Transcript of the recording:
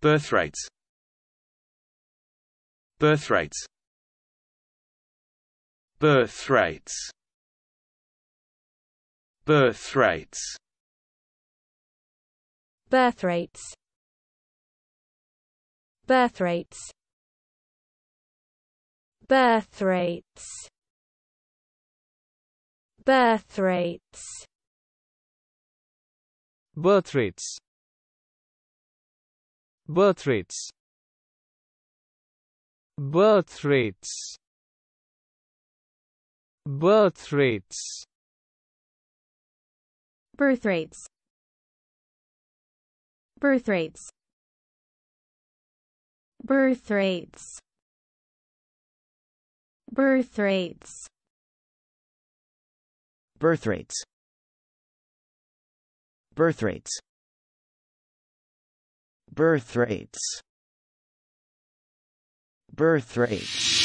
Birth rates Birth rates Birth rates Birth rates Birth rates Birth rates Birth rates Birth rates Birth rates Birth rates. Birth rates. Birth rates. Birth rates. Birth rates. Birth rates. Birth rates. Birth rates. Birth rates. Birth rates Birth rates